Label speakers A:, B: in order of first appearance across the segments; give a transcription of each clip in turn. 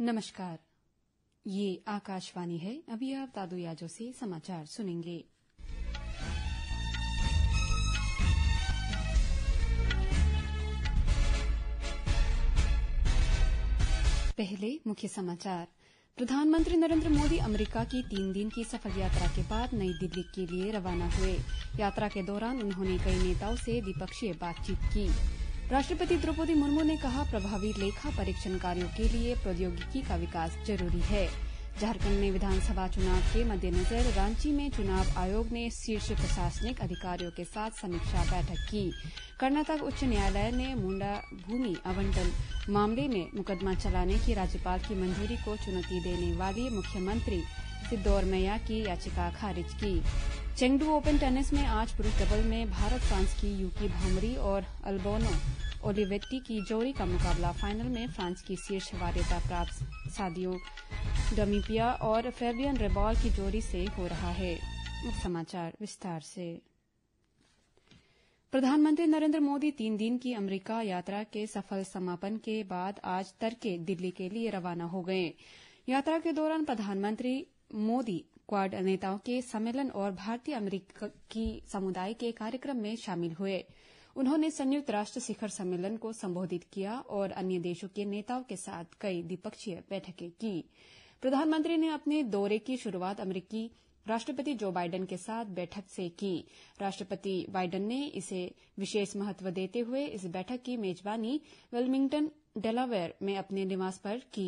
A: नमस्कार ये आकाशवाणी है अभी आप दादू याजो से समाचार सुनेंगे पहले मुख्य समाचार प्रधानमंत्री नरेंद्र मोदी अमेरिका की तीन दिन की सफल यात्रा के बाद नई दिल्ली के लिए रवाना हुए यात्रा के दौरान उन्होंने कई नेताओं से द्विपक्षीय बातचीत की राष्ट्रपति द्रौपदी मुर्मू ने कहा प्रभावी लेखा परीक्षण कार्यों के लिए प्रौद्योगिकी का विकास जरूरी है झारखंड में विधानसभा चुनाव के मद्देनजर रांची में चुनाव आयोग ने शीर्ष प्रशासनिक अधिकारियों के साथ समीक्षा बैठक की कर्नाटक उच्च न्यायालय ने मुंडा भूमि आवंटन मामले में मुकदमा चलाने की राज्यपाल की मंजूरी को चुनौती देने वाली मुख्यमंत्री सिद्धौर मैया की याचिका खारिज की चेंगडू ओपन टेनिस में आज पुरुष डबल में भारत फ्रांस की यूकी भामरी और अल्बोनो ओलिवेट्टी की जोड़ी का मुकाबला फाइनल में फ्रांस की शीर्ष वार्यता प्राप्त सादियो डमीपिया और फेबियन रेबॉल की जोड़ी से हो रहा है समाचार विस्तार से प्रधानमंत्री नरेंद्र मोदी तीन दिन की अमेरिका यात्रा के सफल समापन के बाद आज तड़के दिल्ली के लिए रवाना हो गए यात्रा के दौरान प्रधानमंत्री मोदी क्वाड नेताओं के सम्मेलन और भारतीय अमरीकी समुदाय के कार्यक्रम में शामिल हुए उन्होंने संयुक्त राष्ट्र शिखर सम्मेलन को संबोधित किया और अन्य देशों के नेताओं के साथ कई द्विपक्षीय बैठकें की प्रधानमंत्री ने अपने दौरे की शुरुआत अमरीकी राष्ट्रपति जो बाइडेन के साथ बैठक से की राष्ट्रपति बाइडेन ने इसे विशेष महत्व देते हुए इस बैठक की मेजबानी वेलमिंगटन डेलावेयर में अपने निवास पर की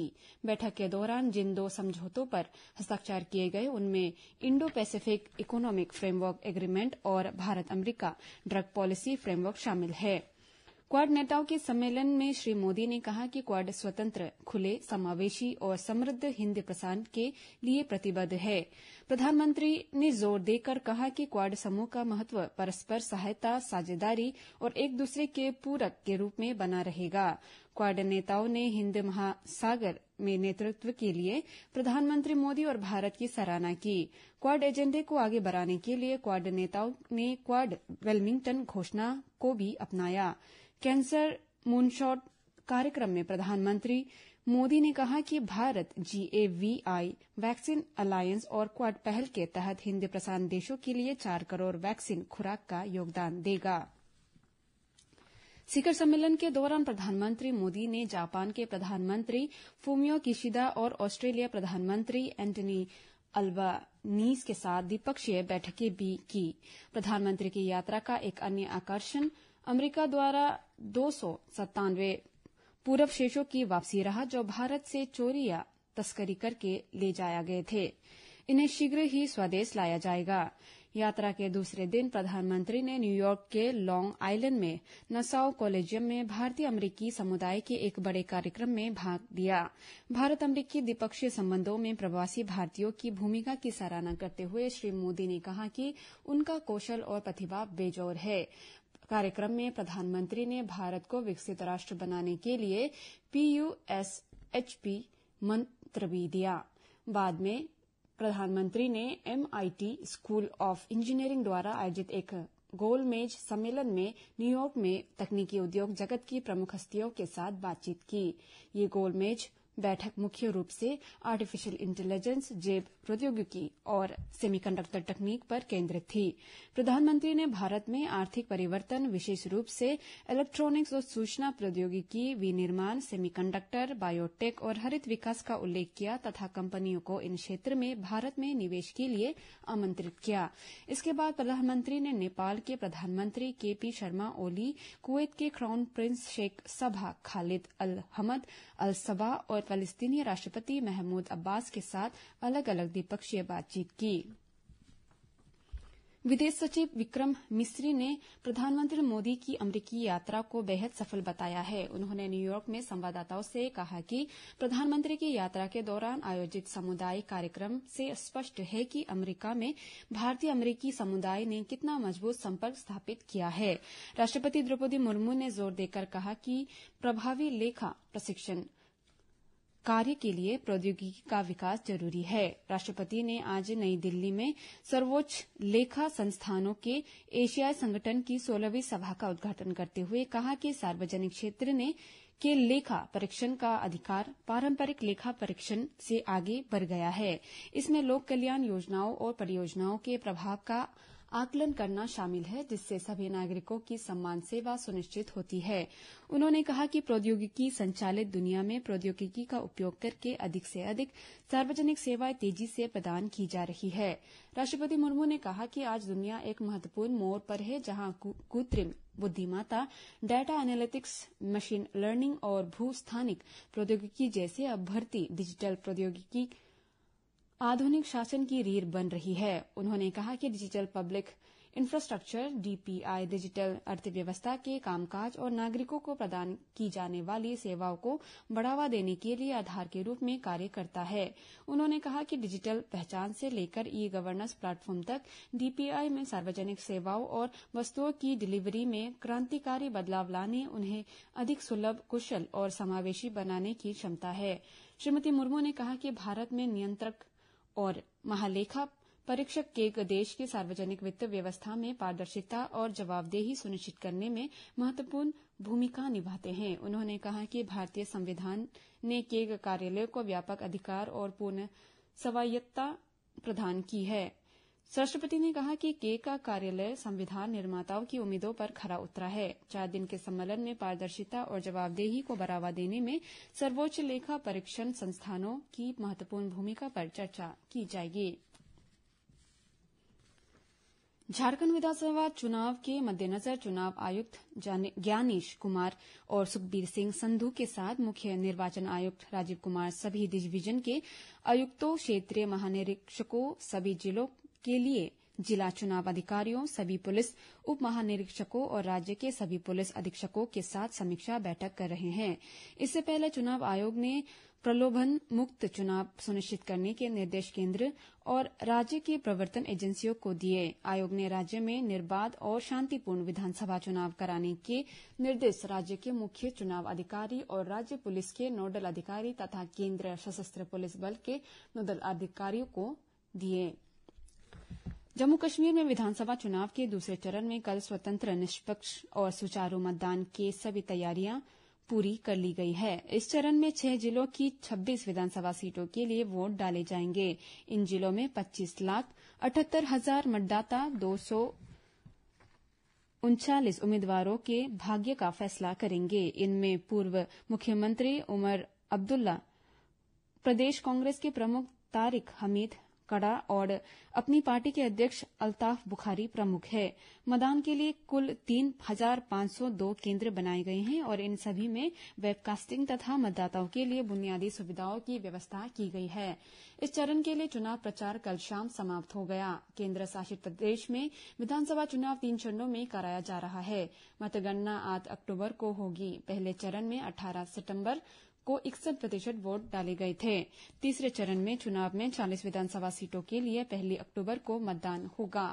A: बैठक के दौरान जिन दो समझौतों पर हस्ताक्षर किए गए उनमें Indo Pacific economic framework agreement और भारत अमरीका ड्रग पॉलिसी फ्रेमवर्क शामिल है क्वाड नेताओं के सम्मेलन में श्री मोदी ने कहा कि क्वाड स्वतंत्र खुले समावेशी और समृद्ध हिंद प्रशांत के लिए प्रतिबद्ध है प्रधानमंत्री ने जोर देकर कहा कि क्वाड समूह का महत्व परस्पर सहायता साझेदारी और एक दूसरे के पूरक के रूप में बना रहेगा क्वाड नेताओं ने हिंद महासागर में नेतृत्व के लिए प्रधानमंत्री मोदी और भारत की सराहना की क्वाड एजेंडे को आगे बढ़ाने के लिए क्वाड नेताओं ने क्वाड वेलमिंगटन घोषणा को भी अपनाया कैंसर मूनशॉट कार्यक्रम में प्रधानमंत्री मोदी ने कहा कि भारत जीएवीआई वैक्सीन अलायंस और क्वाड पहल के तहत हिंद प्रशांत देशों के लिए चार करोड़ वैक्सीन खुराक का योगदान देगा शिखर सम्मेलन के दौरान प्रधानमंत्री मोदी ने जापान के प्रधानमंत्री फूमियो किशिदा और ऑस्ट्रेलिया प्रधानमंत्री एंटनी नीस के साथ द्विपक्षीय बैठकें भी की प्रधानमंत्री की यात्रा का एक अन्य आकर्षण अमरीका द्वारा दो सौ सत्तानवे पूरब शेषों की वापसी रहा जो भारत से चोरी या तस्करी करके ले जाया गए थे इन्हें शीघ्र ही स्वदेश लाया जाएगा यात्रा के दूसरे दिन प्रधानमंत्री ने न्यूयॉर्क के लॉन्ग आइलैंड में नसाओ कॉलेजियम में भारतीय अमरीकी समुदाय के एक बड़े कार्यक्रम में भाग लिया भारत अमरीकी द्विपक्षीय संबंधों में प्रवासी भारतीयों की भूमिका की सराहना करते हुए श्री मोदी ने कहा कि उनका कौशल और प्रतिभा बेजोर है कार्यक्रम में प्रधानमंत्री ने भारत को विकसित राष्ट्र बनाने के लिए पीयूएसएचपी मंत्र भी दिया बाद में प्रधानमंत्री ने एमआईटी स्कूल ऑफ इंजीनियरिंग द्वारा आयोजित एक गोलमेज सम्मेलन में न्यूयॉर्क में तकनीकी उद्योग जगत की प्रमुख हस्तियों के साथ बातचीत की ये गोलमेज बैठक मुख्य रूप से आर्टिफिशियल इंटेलिजेंस जेब प्रौद्योगिकी और सेमीकंडक्टर तकनीक पर केंद्रित थी प्रधानमंत्री ने भारत में आर्थिक परिवर्तन विशेष रूप से इलेक्ट्रॉनिक्स और सूचना प्रौद्योगिकी विनिर्माण सेमीकंडक्टर बायोटेक और हरित विकास का उल्लेख किया तथा कंपनियों को इन क्षेत्र में भारत में निवेश के लिए आमंत्रित किया इसके बाद प्रधानमंत्री ने नेपाल के प्रधानमंत्री के पी शर्मा ओली कुवैत के crown prince Sheikh Sabah Khalid अल हमद अल सबा और फलस्तीनी राष्ट्रपति महमूद अब्बास के साथ अलग अलग द्विपक्षीय बातचीत की विदेश सचिव विक्रम मिस्री ने प्रधानमंत्री मोदी की अमरीकी यात्रा को बेहद सफल बताया है उन्होंने न्यूयॉर्क में संवाददाताओं से कहा कि प्रधानमंत्री की यात्रा के दौरान आयोजित समुदाय कार्यक्रम से स्पष्ट है कि अमरीका में भारतीय अमरीकी समुदाय ने कितना मजबूत संपर्क स्थापित किया है राष्ट्रपति द्रौपदी मुर्मू ने जोर देकर कहा कि प्रभावी लेखा प्रशिक्षण कार्य के लिए प्रौद्योगिकी का विकास जरूरी है राष्ट्रपति ने आज नई दिल्ली में सर्वोच्च लेखा संस्थानों के एशियाई संगठन की सोलहवीं सभा का उद्घाटन करते हुए कहा कि सार्वजनिक क्षेत्र ने के लेखा परीक्षण का अधिकार पारंपरिक लेखा परीक्षण से आगे बढ़ गया है इसमें लोक कल्याण योजनाओं और परियोजनाओं के प्रभाव का आकलन करना शामिल है जिससे सभी नागरिकों की सम्मान सेवा सुनिश्चित होती है उन्होंने कहा कि प्रौद्योगिकी संचालित दुनिया में प्रौद्योगिकी का उपयोग करके अधिक से अधिक सार्वजनिक सेवाएं तेजी से प्रदान की जा रही है राष्ट्रपति मुर्मू ने कहा कि आज दुनिया एक महत्वपूर्ण मोड़ पर है जहां कृत्रिम बुद्धिमाता डाटा एनालिटिक्स मशीन लर्निंग और भूस्थानिक प्रौद्योगिकी जैसे अभ्यर्थी डिजिटल प्रौद्योगिकी आधुनिक शासन की रीढ़ बन रही है उन्होंने कहा कि digital public infrastructure DPI digital अर्थव्यवस्था के कामकाज और नागरिकों को प्रदान की जाने वाली सेवाओं को बढ़ावा देने के लिए आधार के रूप में कार्य करता है उन्होंने कहा कि डिजिटल पहचान से लेकर ई गवर्नेंस प्लेटफॉर्म तक डीपीआई में सार्वजनिक सेवाओं और वस्तुओं की डिलीवरी में क्रांतिकारी बदलाव लाने उन्हें अधिक सुलभ कुशल और समावेशी बनाने की क्षमता है श्रीमती मुर्मू ने कहा कि भारत में नियंत्रक और महालेखा परीक्षक के देश की सार्वजनिक वित्त व्यवस्था में पारदर्शिता और जवाबदेही सुनिश्चित करने में महत्वपूर्ण भूमिका निभाते हैं उन्होंने कहा कि भारतीय संविधान ने केग कार्यालय को व्यापक अधिकार और पूर्ण स्वायत्तता प्रदान की है राष्ट्रपति ने कहा कि के का कार्यालय संविधान निर्माताओं की उम्मीदों पर खरा उतरा है चार दिन के सम्मेलन में पारदर्शिता और जवाबदेही को बढ़ावा देने में सर्वोच्च लेखा परीक्षण संस्थानों की महत्वपूर्ण भूमिका पर चर्चा की जाएगी झारखंड विधानसभा चुनाव के मद्देनजर चुनाव आयुक्त ज्ञानीश कुमार और सुखबीर सिंह संधू के साथ मुख्य निर्वाचन आयुक्त राजीव कुमार सभी डिवीजन के आयुक्तों क्षेत्रीय महानिरीक्षकों सभी जिलों के लिए जिला चुनाव अधिकारियों सभी पुलिस उप महानिरीक्षकों और राज्य के सभी पुलिस अधीक्षकों के साथ समीक्षा बैठक कर रहे हैं इससे पहले चुनाव आयोग ने प्रलोभन मुक्त चुनाव सुनिश्चित करने के निर्देश केंद्र और राज्य की प्रवर्तन एजेंसियों को दिए आयोग ने राज्य में निर्बाध और शांतिपूर्ण विधानसभा चुनाव कराने के निर्देश राज्य के मुख्य चुनाव अधिकारी और राज्य पुलिस के नोडल अधिकारी तथा केंद्रीय सशस्त्र पुलिस बल के नोडल अधिकारियों को दिए जम्मू कश्मीर में विधानसभा चुनाव के दूसरे चरण में कल स्वतंत्र निष्पक्ष और सुचारू मतदान की सभी तैयारियां पूरी कर ली गई है इस चरण में छह जिलों की 26 विधानसभा सीटों के लिए वोट डाले जाएंगे इन जिलों में 25 लाख अठहत्तर हजार मतदाता दो सौ उनचालीस उम्मीदवारों के भाग्य का फैसला करेंगे इनमें पूर्व मुख्यमंत्री उमर अब्दुल्ला प्रदेश कांग्रेस के प्रमुख तारिक हमीद कड़ा और अपनी पार्टी के अध्यक्ष अल्ताफ बुखारी प्रमुख है मतदान के लिए कुल तीन हजार पांच सौ दो केंद्र बनाए गए हैं और इन सभी में वेबकास्टिंग तथा मतदाताओं के लिए बुनियादी सुविधाओं की व्यवस्था की गई है इस चरण के लिए चुनाव प्रचार कल शाम समाप्त हो गया केंद्र शासित प्रदेश में विधानसभा चुनाव तीन चरणों में कराया जा रहा है मतगणना आठ अक्टूबर को होगी पहले चरण में 18 सितंबर को इकसठ प्रतिशत वोट डाले गए थे तीसरे चरण में चुनाव में चालीस विधानसभा सीटों के लिए पहली अक्टूबर को मतदान होगा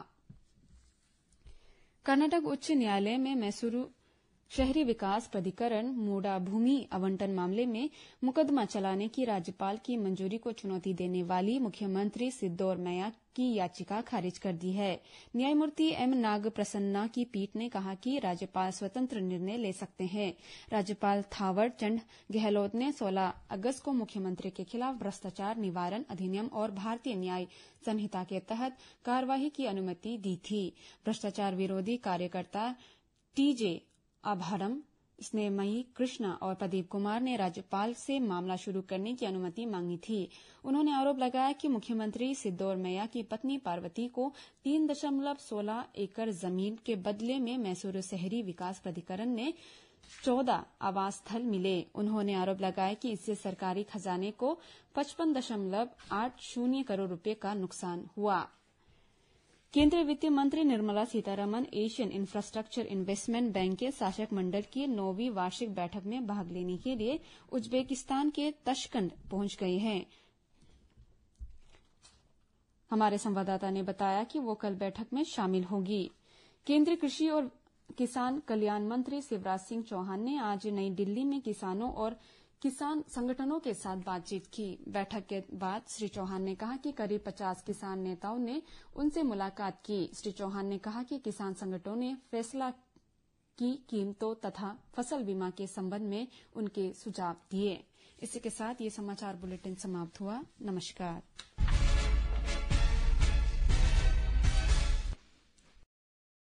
A: कर्नाटक उच्च न्यायालय में मैसूरू शहरी विकास प्राधिकरण मोड़ा भूमि आवंटन मामले में मुकदमा चलाने की राज्यपाल की मंजूरी को चुनौती देने वाली मुख्यमंत्री सिद्दौर मैया की याचिका खारिज कर दी है न्यायमूर्ति एम नाग प्रसन्ना की पीठ ने कहा कि राज्यपाल स्वतंत्र निर्णय ले सकते हैं राज्यपाल थावर चंद गहलोत ने 16 अगस्त को मुख्यमंत्री के खिलाफ भ्रष्टाचार निवारण अधिनियम और भारतीय न्याय संहिता के तहत कार्यवाही की अनुमति दी थी भ्रष्टाचार विरोधी कार्यकर्ता टीजे आभारम स्नेहमयी कृष्णा और प्रदीप कुमार ने राज्यपाल से मामला शुरू करने की अनुमति मांगी थी उन्होंने आरोप लगाया कि मुख्यमंत्री सिद्दौरमैया की पत्नी पार्वती को तीन दशमलव सोलह एकड़ जमीन के बदले में मैसूर शहरी विकास प्राधिकरण ने चौदह आवास स्थल मिले उन्होंने आरोप लगाया कि इससे सरकारी खजाने को पचपन दशमलव आठ शून्य करोड़ रूपये का नुकसान हुआ केंद्रीय वित्त मंत्री Nirmala Sitharaman Asian infrastructure investment bank के शासक मंडल की नौवीं वार्षिक बैठक में भाग लेने के लिए उज्बेकिस्तान के तशकंद पहुंच गए हैं हमारे संवाददाता ने बताया कि वो कल बैठक में शामिल होगी केंद्रीय कृषि और किसान कल्याण मंत्री शिवराज सिंह चौहान ने आज नई दिल्ली में किसानों और किसान संगठनों के साथ बातचीत की बैठक के बाद श्री चौहान ने कहा कि करीब 50 किसान नेताओं ने उनसे मुलाकात की श्री चौहान ने कहा कि किसान संगठनों ने फैसला की कीमतों तथा फसल बीमा के संबंध में उनके सुझाव दिए इसी के साथ ये समाचार बुलेटिन समाप्त हुआ नमस्कार